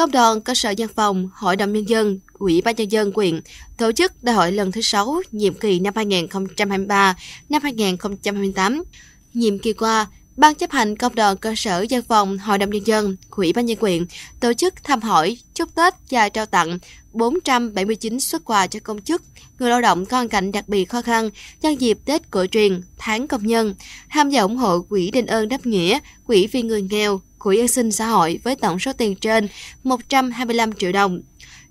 Công đoàn, cơ sở dân phòng, Hội đồng Nhân dân, Ủy ban Nhân dân quyện tổ chức đại hội lần thứ 6 nhiệm kỳ năm 2023 năm 2028. Nhiệm kỳ qua, Ban chấp hành Công đoàn cơ sở dân phòng Hội đồng Nhân dân, Ủy ban Nhân quyền tổ chức thăm hỏi, chúc Tết và trao tặng 479 xuất quà cho công chức, người lao động có hoàn cảnh đặc biệt khó khăn nhân dịp Tết cổ truyền, tháng công nhân, tham gia ủng hộ Quỹ đền ơn đáp nghĩa, Quỹ vì người nghèo, quỹ an sinh xã hội với tổng số tiền trên 125 triệu đồng.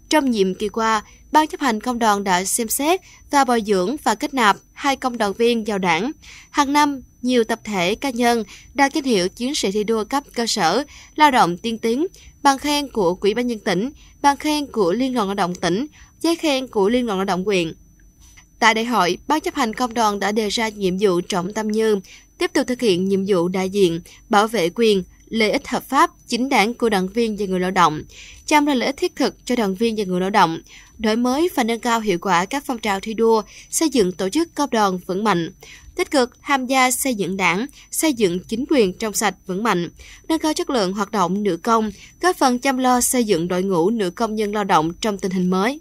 Trong nhiệm kỳ qua, Ban chấp hành công đoàn đã xem xét và bồi dưỡng và kết nạp hai công đoàn viên vào đảng. Hàng năm, nhiều tập thể cá nhân đã danh hiệu chiến sĩ thi đua cấp cơ sở, lao động tiên tiến, bằng khen của Quỹ ban nhân tỉnh, bằng khen của Liên đoàn lao động tỉnh, giấy khen của Liên đoàn lao động huyện. Tại đại hội, Ban chấp hành công đoàn đã đề ra nhiệm vụ trọng tâm như tiếp tục thực hiện nhiệm vụ đại diện, bảo vệ quyền, lợi ích hợp pháp, chính đáng của đoàn viên và người lao động, chăm lo lợi ích thiết thực cho đoàn viên và người lao động, đổi mới và nâng cao hiệu quả các phong trào thi đua, xây dựng tổ chức công đoàn vững mạnh, tích cực tham gia xây dựng đảng, xây dựng chính quyền trong sạch vững mạnh, nâng cao chất lượng hoạt động nữ công, góp phần chăm lo xây dựng đội ngũ nữ công nhân lao động trong tình hình mới.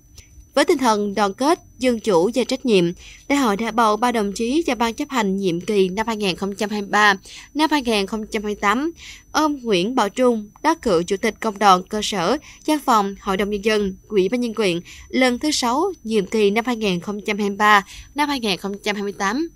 Với tinh thần đoàn kết, dân chủ và trách nhiệm, Đại hội đã bầu ba đồng chí cho ban chấp hành nhiệm kỳ năm 2023 năm 2028. Ông Nguyễn Bảo Trung đắc cử Chủ tịch Công đoàn cơ sở, Văn phòng Hội đồng Nhân dân, Quỹ ban nhân quyền lần thứ 6 nhiệm kỳ năm 2023 năm 2028.